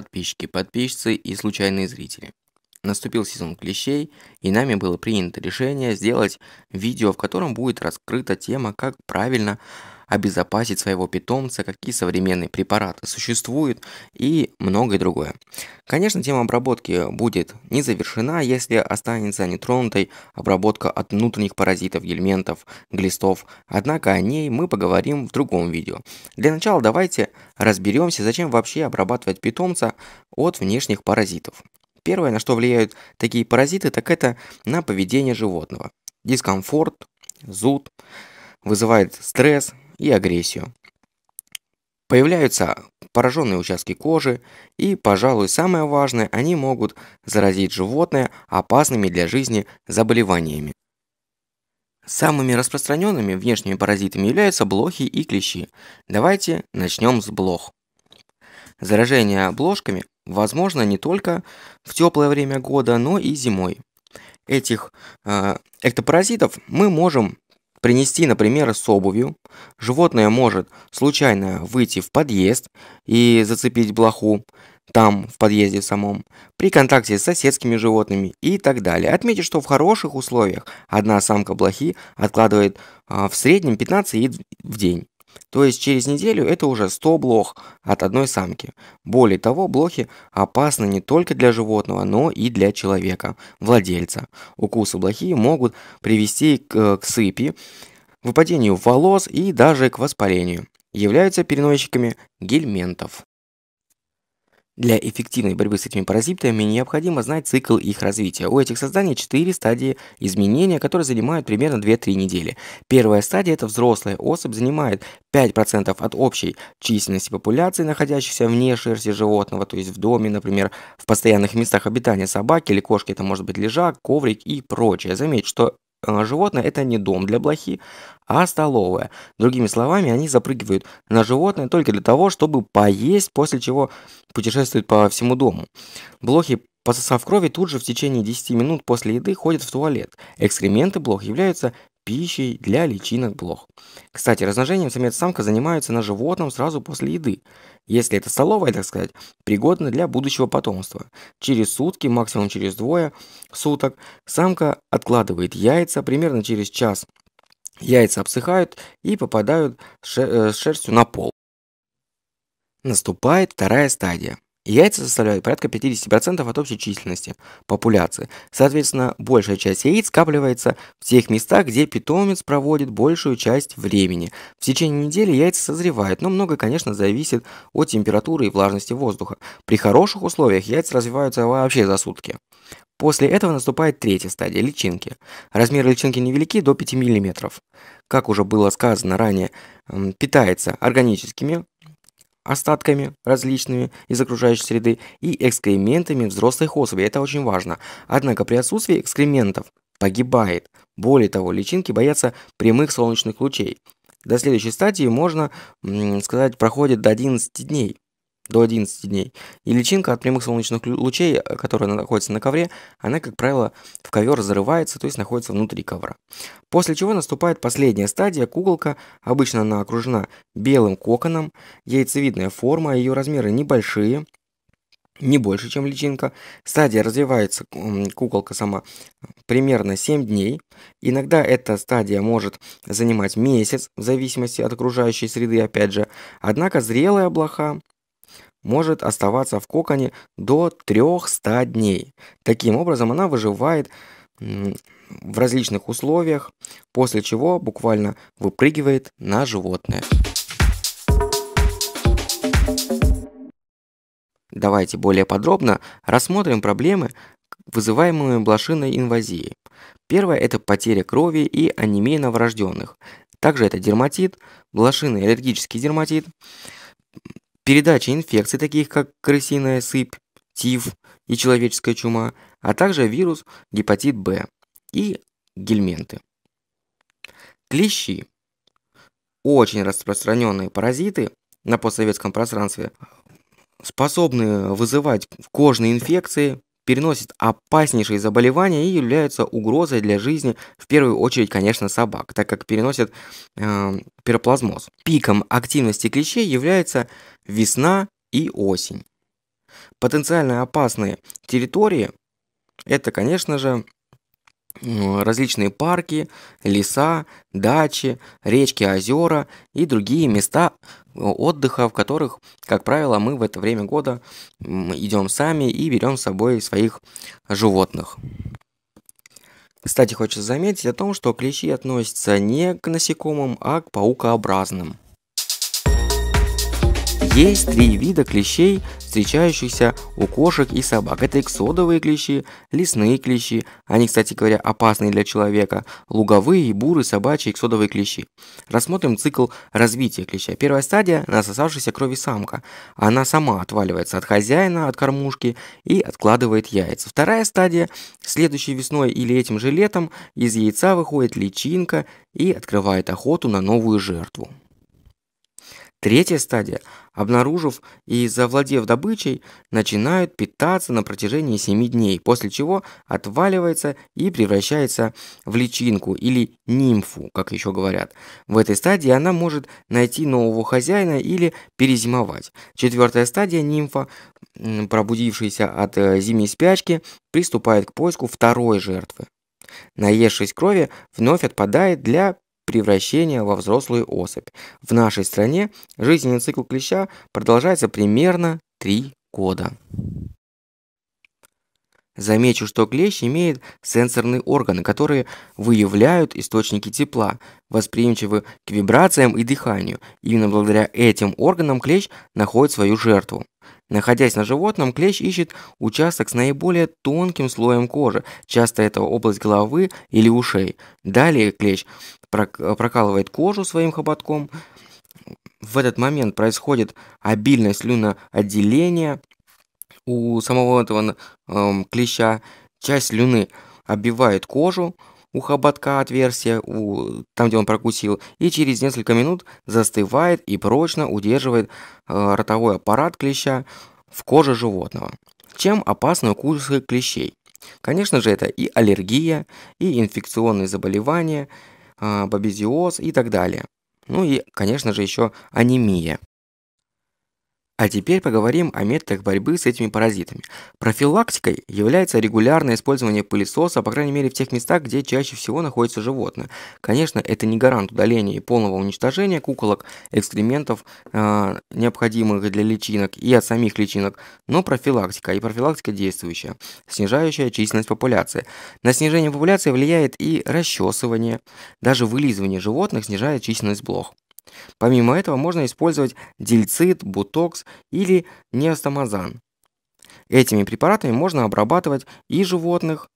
подписчики, подписчицы и случайные зрители. Наступил сезон клещей, и нами было принято решение сделать видео, в котором будет раскрыта тема, как правильно обезопасить своего питомца, какие современные препараты существуют и многое другое. Конечно, тема обработки будет не завершена, если останется нетронутой обработка от внутренних паразитов, гельментов, глистов, однако о ней мы поговорим в другом видео. Для начала давайте разберемся, зачем вообще обрабатывать питомца от внешних паразитов. Первое, на что влияют такие паразиты, так это на поведение животного. Дискомфорт, зуд, вызывает стресс, и агрессию. Появляются пораженные участки кожи, и, пожалуй, самое важное, они могут заразить животное опасными для жизни заболеваниями. Самыми распространенными внешними паразитами являются блохи и клещи. Давайте начнем с блох. Заражение блошками возможно не только в теплое время года, но и зимой. Этих э, эктопаразитов мы можем принести, например, с обувью. Животное может случайно выйти в подъезд и зацепить блоху там, в подъезде самом, при контакте с соседскими животными и так далее. Отметьте, что в хороших условиях одна самка блохи откладывает а, в среднем 15 яиц в день. То есть через неделю это уже 100 блох от одной самки. Более того, блохи опасны не только для животного, но и для человека, владельца. Укусы блохи могут привести к, к сыпи, выпадению волос и даже к воспалению. Являются переносчиками гельментов. Для эффективной борьбы с этими паразитами необходимо знать цикл их развития. У этих созданий 4 стадии изменения, которые занимают примерно 2-3 недели. Первая стадия – это взрослая особь, занимает 5% от общей численности популяции, находящихся вне шерсти животного, то есть в доме, например, в постоянных местах обитания собаки или кошки, это может быть лежак, коврик и прочее. Заметь, что Э, животное – это не дом для блохи, а столовая. Другими словами, они запрыгивают на животное только для того, чтобы поесть, после чего путешествуют по всему дому. Блохи Пососав крови, тут же в течение 10 минут после еды ходят в туалет. Экскременты блох являются пищей для личинок блох. Кстати, размножением самец-самка занимаются на животном сразу после еды. Если это столовая, так сказать, пригодна для будущего потомства. Через сутки, максимум через двое суток, самка откладывает яйца примерно через час. Яйца обсыхают и попадают э, с шерстью на пол. Наступает вторая стадия – Яйца составляют порядка 50% от общей численности популяции. Соответственно, большая часть яиц скапливается в тех местах, где питомец проводит большую часть времени. В течение недели яйца созревают, но много, конечно, зависит от температуры и влажности воздуха. При хороших условиях яйца развиваются вообще за сутки. После этого наступает третья стадия – личинки. Размеры личинки невелики, до 5 мм. Как уже было сказано ранее, питается органическими остатками различными из окружающей среды и экскрементами взрослых особей. Это очень важно. Однако при отсутствии экскрементов погибает. Более того, личинки боятся прямых солнечных лучей. До следующей стадии, можно сказать, проходит до 11 дней до 11 дней. И личинка от прямых солнечных лучей, э, которая находится на ковре, она, как правило, в ковер зарывается, то есть находится внутри ковра. После чего наступает последняя стадия, куколка, обычно она окружена белым коконом, яйцевидная форма, ее размеры небольшие, не больше, чем личинка. Стадия развивается, куколка сама, примерно 7 дней. Иногда эта стадия может занимать месяц, в зависимости от окружающей среды, опять же. Однако зрелая блоха, может оставаться в коконе до 300 дней. Таким образом, она выживает в различных условиях, после чего буквально выпрыгивает на животное. Давайте более подробно рассмотрим проблемы, вызываемые блошиной инвазией. Первое – это потеря крови и анемия новорожденных. Также это дерматит, блошиный аллергический дерматит, передача инфекций, таких как крысиная сыпь, тиф и человеческая чума, а также вирус гепатит Б и гельменты. Клещи. Очень распространенные паразиты на постсоветском пространстве, способные вызывать кожные инфекции, переносит опаснейшие заболевания и являются угрозой для жизни, в первую очередь, конечно, собак, так как переносят э, пироплазмоз. Пиком активности клещей является весна и осень. Потенциально опасные территории – это, конечно же, различные парки, леса, дачи, речки, озера и другие места отдыха, в которых, как правило, мы в это время года идем сами и берем с собой своих животных. Кстати, хочется заметить о том, что клещи относятся не к насекомым, а к паукообразным. Есть три вида клещей, встречающихся у кошек и собак. Это эксодовые клещи, лесные клещи, они, кстати говоря, опасные для человека, луговые и буры, собачьи эксодовые клещи. Рассмотрим цикл развития клеща. Первая стадия – насосавшаяся крови самка. Она сама отваливается от хозяина, от кормушки и откладывает яйца. Вторая стадия – следующей весной или этим же летом из яйца выходит личинка и открывает охоту на новую жертву. Третья стадия, обнаружив и завладев добычей, начинают питаться на протяжении 7 дней, после чего отваливается и превращается в личинку или нимфу, как еще говорят. В этой стадии она может найти нового хозяина или перезимовать. Четвертая стадия нимфа, пробудившаяся от э, зимней спячки, приступает к поиску второй жертвы. Наевшись крови, вновь отпадает для превращения во взрослую особь. В нашей стране жизненный цикл клеща продолжается примерно 3 года. Замечу, что клещ имеет сенсорные органы, которые выявляют источники тепла, восприимчивы к вибрациям и дыханию. Именно благодаря этим органам клещ находит свою жертву. Находясь на животном, клещ ищет участок с наиболее тонким слоем кожи, часто это область головы или ушей. Далее клещ прокалывает кожу своим хоботком. В этот момент происходит обильное слюноотделение у самого этого э, клеща. Часть слюны обивает кожу, у хоботка отверстие, у, там, где он прокусил, и через несколько минут застывает и прочно удерживает э, ротовой аппарат клеща в коже животного. Чем опасны укусы клещей? Конечно же, это и аллергия, и инфекционные заболевания, э, бабезиоз и так далее. Ну и, конечно же, еще анемия. А теперь поговорим о методах борьбы с этими паразитами. Профилактикой является регулярное использование пылесоса, по крайней мере в тех местах, где чаще всего находится животное. Конечно, это не гарант удаления и полного уничтожения куколок, экскрементов, э, необходимых для личинок и от самих личинок, но профилактика и профилактика действующая, снижающая численность популяции. На снижение популяции влияет и расчесывание, даже вылизывание животных снижает численность блох. Помимо этого можно использовать дельцит, бутокс или неостомазан. Этими препаратами можно обрабатывать и животных,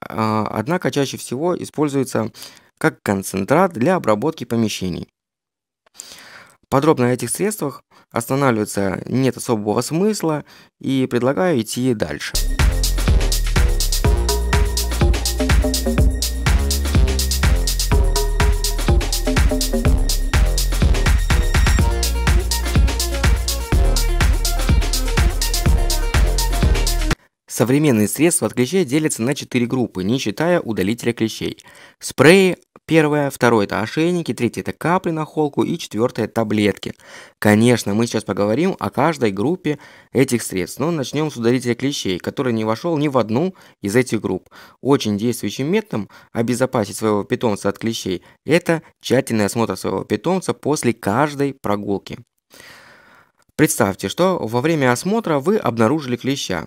а, однако чаще всего используется как концентрат для обработки помещений. Подробно о этих средствах останавливаться нет особого смысла и предлагаю идти дальше. Современные средства от клещей делятся на 4 группы, не считая удалителя клещей. Спреи, первое, второе это ошейники, третье это капли на холку и четвертое таблетки. Конечно, мы сейчас поговорим о каждой группе этих средств, но начнем с удалителя клещей, который не вошел ни в одну из этих групп. Очень действующим методом обезопасить своего питомца от клещей – это тщательный осмотр своего питомца после каждой прогулки. Представьте, что во время осмотра вы обнаружили клеща.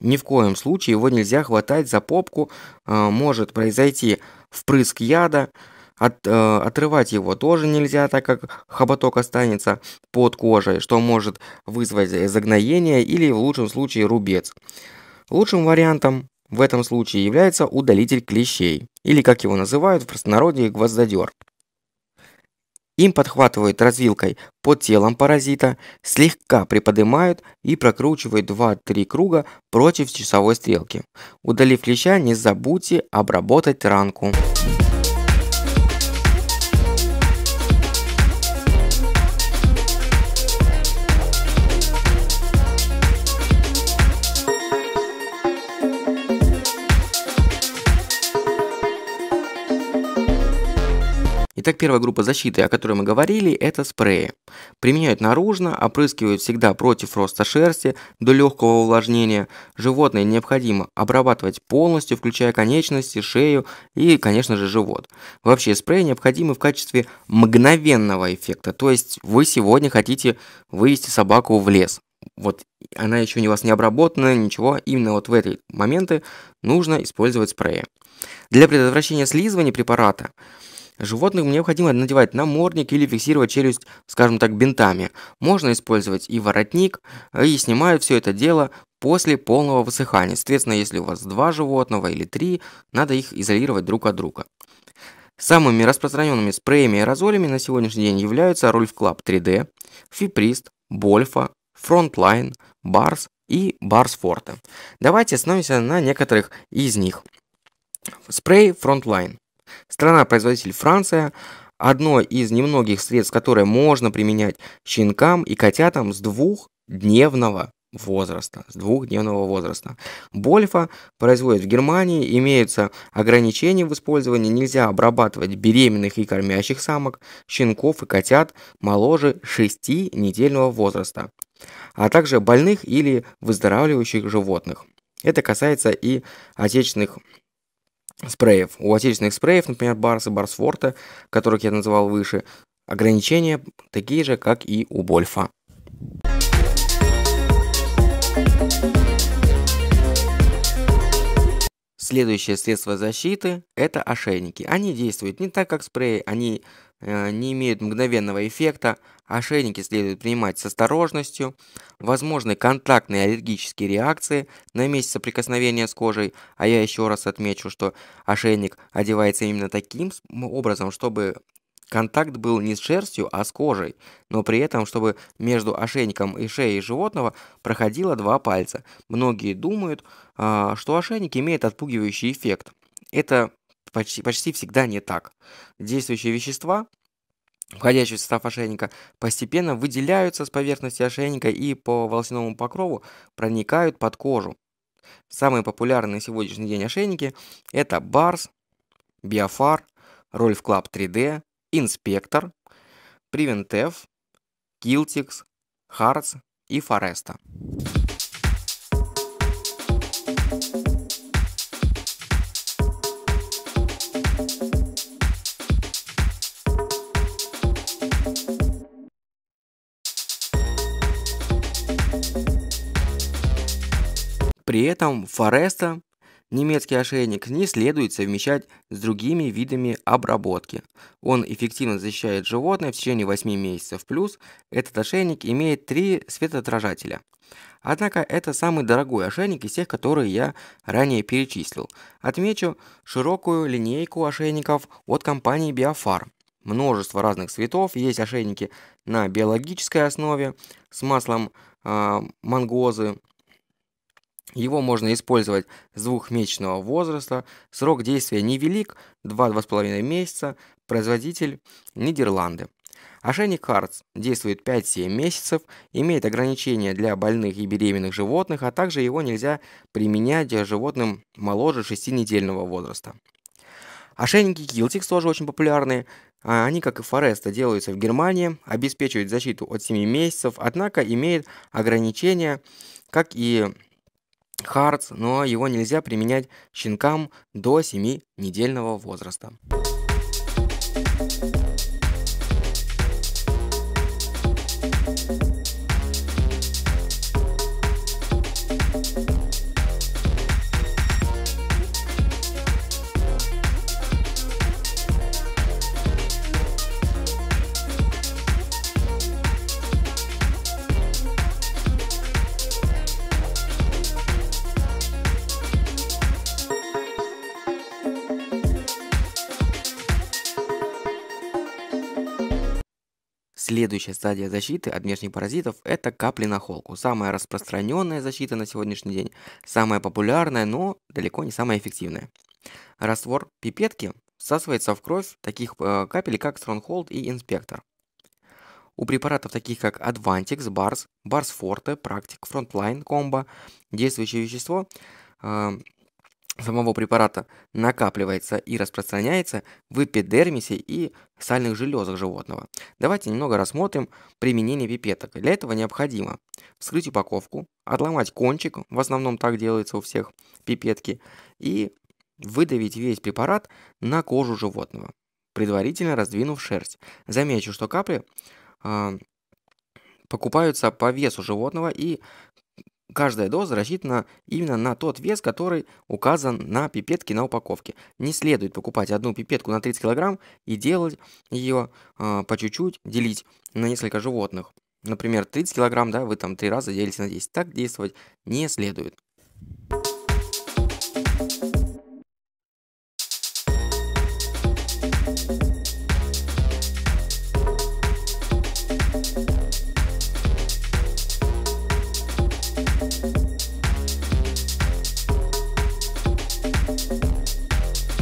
Ни в коем случае его нельзя хватать за попку, а, может произойти впрыск яда, от, э, отрывать его тоже нельзя, так как хоботок останется под кожей, что может вызвать загноение или в лучшем случае рубец. Лучшим вариантом в этом случае является удалитель клещей, или как его называют в простонародье гвоздодер. Им подхватывают развилкой под телом паразита, слегка приподнимают и прокручивают 2-3 круга против часовой стрелки. Удалив леща, не забудьте обработать ранку. Итак, первая группа защиты, о которой мы говорили, это спреи. Применяют наружно, опрыскивают всегда против роста шерсти до легкого увлажнения. Животное необходимо обрабатывать полностью, включая конечности, шею и, конечно же, живот. Вообще, спреи необходимы в качестве мгновенного эффекта. То есть вы сегодня хотите вывести собаку в лес. Вот она еще у вас не обработана, ничего. Именно вот в эти моменты нужно использовать спреи. Для предотвращения слизывания препарата – Животных мне необходимо надевать намордник или фиксировать челюсть, скажем так, бинтами. Можно использовать и воротник, э, и снимают все это дело после полного высыхания. Соответственно, если у вас два животного или три, надо их изолировать друг от друга. Самыми распространенными спреями и аэрозолями на сегодняшний день являются Рульф Клаб 3D, Фиприст, Больфа, Фронтлайн, Барс и Барс Форте. Давайте остановимся на некоторых из них. Спрей Frontline. Страна-производитель Франция – одно из немногих средств, которое можно применять щенкам и котятам с двухдневного возраста, с двухдневного возраста. Больфа производят в Германии, имеются ограничения в использовании, нельзя обрабатывать беременных и кормящих самок, щенков и котят моложе 6-недельного возраста, а также больных или выздоравливающих животных. Это касается и отечественных спреев. У отечественных спреев, например, Барс и Барсфорта, которых я называл выше, ограничения такие же, как и у Больфа. Следующее средство защиты – это ошейники. Они действуют не так, как спреи, они э, не имеют мгновенного эффекта. Ошейники следует принимать с осторожностью. Возможны контактные аллергические реакции на месте соприкосновения с кожей. А я еще раз отмечу, что ошейник одевается именно таким образом, чтобы Контакт был не с шерстью, а с кожей, но при этом, чтобы между ошейником и шеей животного проходило два пальца. Многие думают, а, что ошейник имеет отпугивающий эффект. Это почти, почти всегда не так. Действующие вещества, входящие в состав ошейника, постепенно выделяются с поверхности ошейника и по волосяному покрову проникают под кожу. Самые популярные на сегодняшний день ошейники – это Барс, Биофар, Рольф Клаб 3D, Инспектор, Привентев, Килтикс, Харц и Фореста. При этом Фореста Немецкий ошейник не следует совмещать с другими видами обработки. Он эффективно защищает животное в течение 8 месяцев плюс. Этот ошейник имеет 3 светоотражателя. Однако это самый дорогой ошейник из тех, которые я ранее перечислил. Отмечу широкую линейку ошейников от компании Biofarm. Множество разных цветов, есть ошейники на биологической основе с маслом э, мангозы, его можно использовать с двухмесячного возраста. Срок действия невелик, 2-2,5 месяца. Производитель Нидерланды. Ошейник Харц действует 5-7 месяцев, имеет ограничения для больных и беременных животных, а также его нельзя применять животным моложе 6-недельного возраста. Ошейники Килтикс тоже очень популярны. А, они, как и Фореста, делаются в Германии, обеспечивают защиту от 7 месяцев, однако имеют ограничения, как и Харц, но его нельзя применять щенкам до 7-недельного возраста. Следующая стадия защиты от внешних паразитов – это капли на холку. Самая распространенная защита на сегодняшний день, самая популярная, но далеко не самая эффективная. Раствор пипетки всасывается в кровь таких э, капель, как Stronghold и Инспектор. У препаратов таких как Advantix, Bars, Bars Forte, Практик, Frontline, Combo, действующее вещество э, самого препарата накапливается и распространяется в эпидермисе и сальных железах животного. Давайте немного рассмотрим применение пипеток. Для этого необходимо вскрыть упаковку, отломать кончик, в основном так делается у всех пипетки, и выдавить весь препарат на кожу животного, предварительно раздвинув шерсть. Замечу, что капли э, покупаются по весу животного и Каждая доза рассчитана именно на тот вес, который указан на пипетке на упаковке. Не следует покупать одну пипетку на 30 кг и делать ее э, а, по чуть-чуть, делить на несколько животных. Например, 30 кг, да, вы там три раза делите на 10. Так действовать не следует.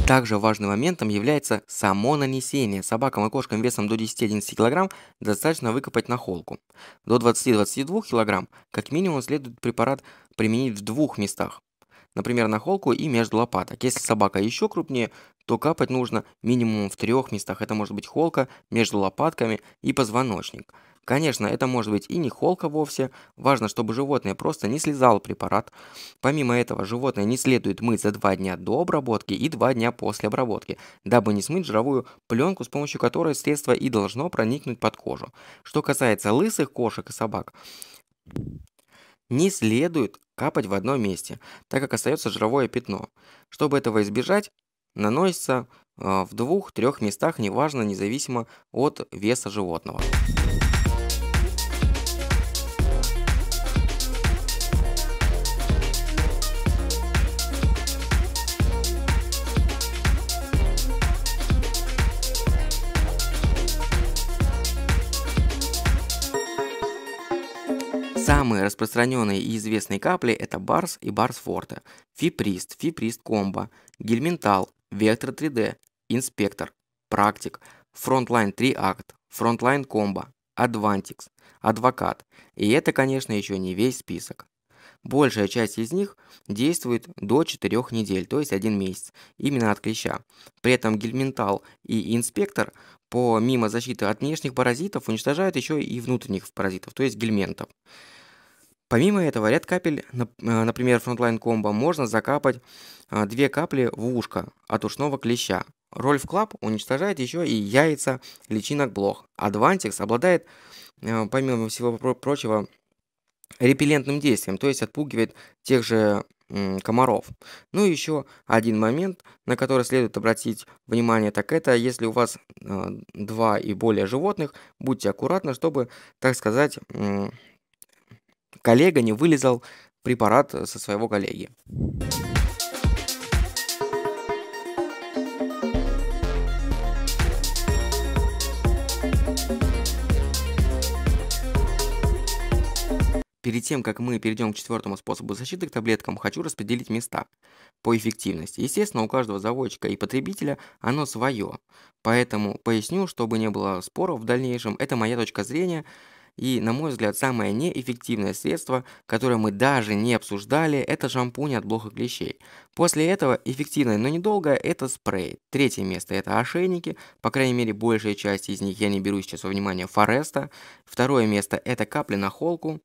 Также важным моментом является само нанесение. Собакам и кошкам весом до 10-11 кг достаточно выкопать на холку. До 20-22 кг как минимум следует препарат применить в двух местах. Например, на холку и между лопаток. Если собака еще крупнее, то капать нужно минимум в трех местах. Это может быть холка, между лопатками и позвоночник. Конечно, это может быть и не холка вовсе, важно, чтобы животное просто не слезало препарат. Помимо этого, животное не следует мыть за 2 дня до обработки и 2 дня после обработки, дабы не смыть жировую пленку, с помощью которой средство и должно проникнуть под кожу. Что касается лысых кошек и собак, не следует капать в одном месте, так как остается жировое пятно. Чтобы этого избежать, наносится а, в двух-трех местах, неважно, независимо от веса животного. Самые распространенные и известные капли – это Барс и Барс Форте, Фиприст, Фиприст Комбо, Гельминтал, Вектор 3D, Инспектор, Практик, Фронтлайн 3 Акт, Фронтлайн Комбо, Адвантикс, Адвокат. И это, конечно, еще не весь список. Большая часть из них действует до 4 недель, то есть 1 месяц, именно от клеща. При этом гельминтал и инспектор, помимо защиты от внешних паразитов, уничтожают еще и внутренних паразитов, то есть гельментов. Помимо этого, ряд капель, э, например, Frontline Combo, можно закапать э, две капли в ушко от ушного клеща. Рольф Клаб уничтожает еще и яйца личинок блох. Адвантикс обладает, э, помимо всего прочего, репеллентным действием, то есть отпугивает тех же комаров. Ну и еще один момент, на который следует обратить внимание, так это если у вас э, два и более животных, будьте аккуратны, чтобы, так сказать, э, коллега не вылезал препарат э, со своего коллеги. Перед тем, как мы перейдем к четвертому способу защиты к таблеткам, хочу распределить места по эффективности. Естественно, у каждого заводчика и потребителя оно свое. Поэтому поясню, чтобы не было споров в дальнейшем. Это моя точка зрения – и, на мой взгляд, самое неэффективное средство, которое мы даже не обсуждали, это шампунь от блоха клещей. После этого эффективное, но недолго, это спрей. Третье место это ошейники, по крайней мере большая часть из них я не беру сейчас во внимание Фореста. Второе место это капли на холку.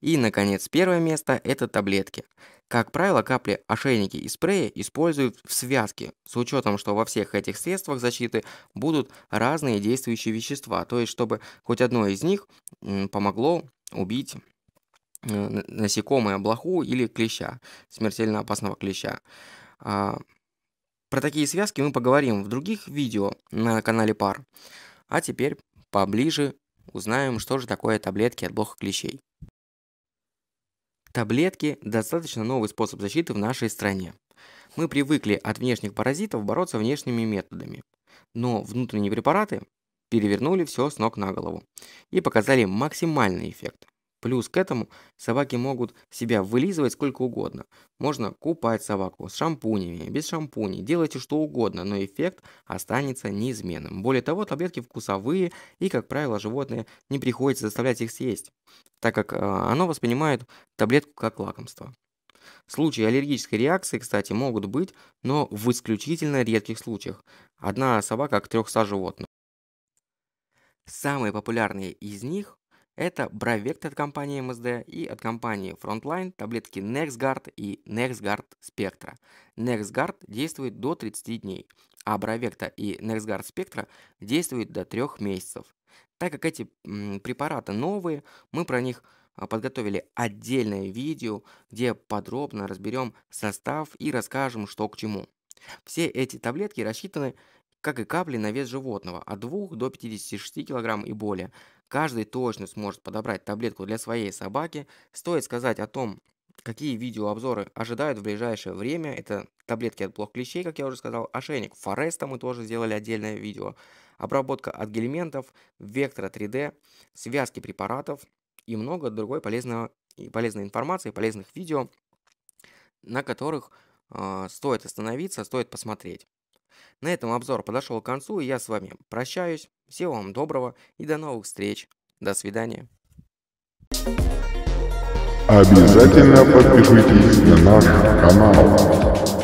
И, наконец, первое место – это таблетки. Как правило, капли, ошейники и спреи используют в связке, с учетом, что во всех этих средствах защиты будут разные действующие вещества, то есть чтобы хоть одно из них помогло убить э, насекомое блоху или клеща, смертельно опасного клеща. А, про такие связки мы поговорим в других видео на канале Пар. А теперь поближе узнаем, что же такое таблетки от блох и клещей. Таблетки – достаточно новый способ защиты в нашей стране. Мы привыкли от внешних паразитов бороться внешними методами. Но внутренние препараты перевернули все с ног на голову и показали максимальный эффект – Плюс к этому собаки могут себя вылизывать сколько угодно. Можно купать собаку с шампунями, без шампуней, делайте что угодно, но эффект останется неизменным. Более того, таблетки вкусовые и, как правило, животные не приходится заставлять их съесть, так как а, оно воспринимает таблетку как лакомство. Случаи аллергической реакции, кстати, могут быть, но в исключительно редких случаях. Одна собака к 300 животных. Самые популярные из них это Бравект от компании МСД и от компании Frontline таблетки NexGuard и NexGuard Spectra. NexGuard действует до 30 дней, а Бравекта и NexGuard Spectra действуют до 3 месяцев. Так как эти препараты новые, мы про них а, подготовили отдельное видео, где подробно разберем состав и расскажем, что к чему. Все эти таблетки рассчитаны как и капли на вес животного от 2 до 56 кг и более – Каждый точно сможет подобрать таблетку для своей собаки. Стоит сказать о том, какие видеообзоры ожидают в ближайшее время. Это таблетки от блок клещей, как я уже сказал, ошейник Фореста мы тоже сделали отдельное видео, обработка от гельментов, вектора 3D, связки препаратов и много другой полезного, и полезной информации, полезных видео, на которых э, стоит остановиться, стоит посмотреть. На этом обзор подошел к концу, и я с вами прощаюсь. Всего вам доброго и до новых встреч. До свидания. Обязательно подпишитесь на наш канал.